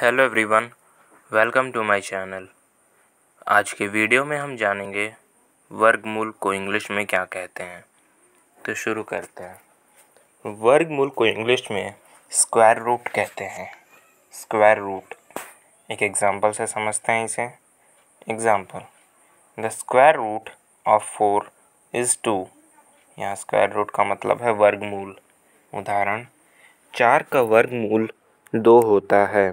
hello everyone welcome to my channel आज के video में हम जानेंगे वर्गमूल को इंग्लिश में क्या कहते हैं तो शुरू करते हैं वर्गमूल को इंग्लिश में स्क्वायर रूट कहते हैं स्क्वायर रूट एक एग्जांपल से समझते हैं इसे example the square root of four is two यहाँ स्क्वायर रूट का मतलब है वर्गमूल उदाहरण चार का वर्गमूल दो होता है